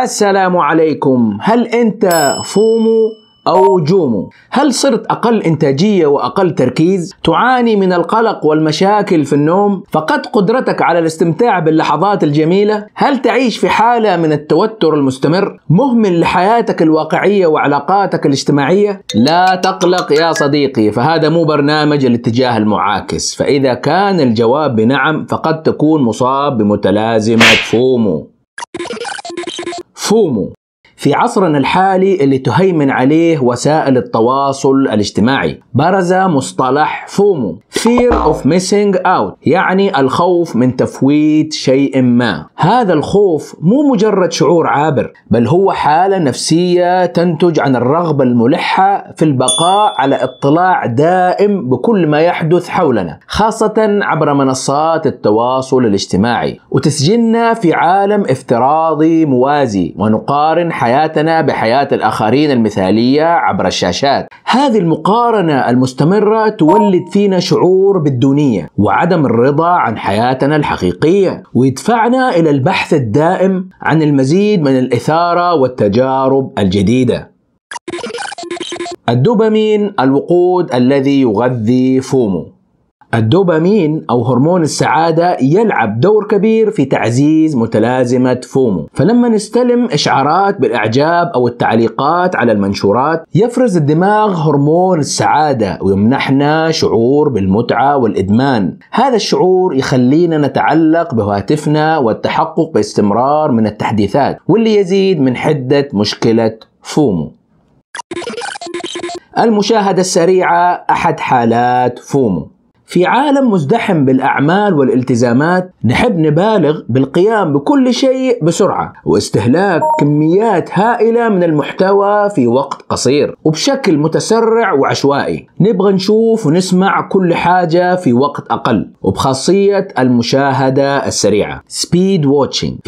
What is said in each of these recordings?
السلام عليكم هل أنت فومو أو جومو هل صرت أقل إنتاجية وأقل تركيز؟ تعاني من القلق والمشاكل في النوم؟ فقدت قدرتك على الاستمتاع باللحظات الجميلة؟ هل تعيش في حالة من التوتر المستمر؟ مهمل لحياتك الواقعية وعلاقاتك الاجتماعية؟ لا تقلق يا صديقي فهذا مو برنامج الاتجاه المعاكس فإذا كان الجواب بنعم فقد تكون مصاب بمتلازمة فومو fumam في عصرنا الحالي اللي تهيمن عليه وسائل التواصل الاجتماعي برز مصطلح فومو Fear of Missing Out يعني الخوف من تفويت شيء ما هذا الخوف مو مجرد شعور عابر بل هو حالة نفسية تنتج عن الرغبة الملحة في البقاء على اطلاع دائم بكل ما يحدث حولنا خاصة عبر منصات التواصل الاجتماعي وتسجلنا في عالم افتراضي موازي ونقارن حياتنا بحياة الآخرين المثالية عبر الشاشات هذه المقارنة المستمرة تولد فينا شعور بالدونية وعدم الرضا عن حياتنا الحقيقية ويدفعنا إلى البحث الدائم عن المزيد من الإثارة والتجارب الجديدة الدوبامين الوقود الذي يغذي فومو الدوبامين أو هرمون السعادة يلعب دور كبير في تعزيز متلازمة فومو فلما نستلم إشعارات بالإعجاب أو التعليقات على المنشورات يفرز الدماغ هرمون السعادة ويمنحنا شعور بالمتعة والإدمان هذا الشعور يخلينا نتعلق بهواتفنا والتحقق باستمرار من التحديثات واللي يزيد من حدة مشكلة فومو المشاهدة السريعة أحد حالات فومو في عالم مزدحم بالاعمال والالتزامات نحب نبالغ بالقيام بكل شيء بسرعه واستهلاك كميات هائله من المحتوى في وقت قصير وبشكل متسرع وعشوائي نبغى نشوف ونسمع كل حاجه في وقت اقل وبخاصيه المشاهده السريعه سبيد واتشينج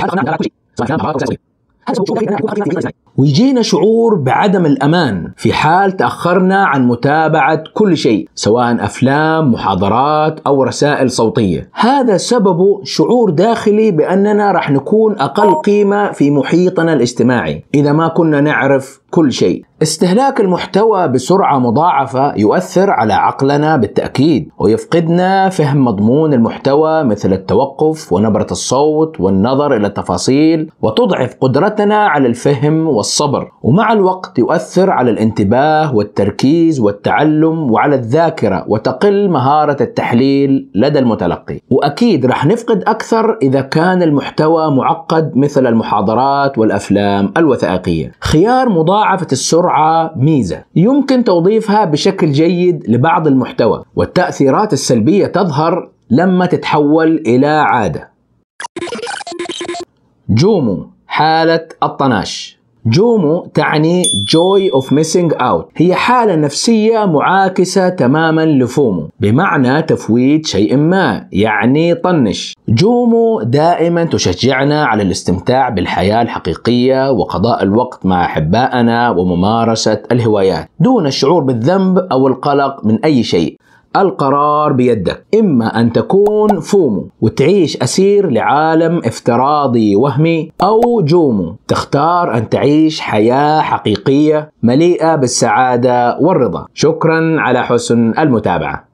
ويجينا شعور بعدم الأمان في حال تأخرنا عن متابعة كل شيء سواء أفلام محاضرات أو رسائل صوتية هذا سببه شعور داخلي بأننا رح نكون أقل قيمة في محيطنا الاجتماعي إذا ما كنا نعرف كل شيء استهلاك المحتوى بسرعة مضاعفة يؤثر على عقلنا بالتأكيد ويفقدنا فهم مضمون المحتوى مثل التوقف ونبرة الصوت والنظر إلى التفاصيل وتضعف قدرتنا على الفهم والصبر ومع الوقت يؤثر على الانتباه والتركيز والتعلم وعلى الذاكرة وتقل مهارة التحليل لدى المتلقي وأكيد رح نفقد أكثر إذا كان المحتوى معقد مثل المحاضرات والأفلام الوثائقية خيار مضاعفة السرعة ميزة يمكن توظيفها بشكل جيد لبعض المحتوى والتأثيرات السلبية تظهر لما تتحول إلى عادة جومو حالة الطناش جومو تعني joy of missing out هي حالة نفسية معاكسة تماما لفومو بمعنى تفويت شيء ما يعني طنش جومو دائما تشجعنا على الاستمتاع بالحياة الحقيقية وقضاء الوقت مع أحبائنا وممارسة الهوايات دون الشعور بالذنب أو القلق من أي شيء القرار بيدك إما أن تكون فومو وتعيش أسير لعالم افتراضي وهمي أو جومو تختار أن تعيش حياة حقيقية مليئة بالسعادة والرضا شكرا على حسن المتابعة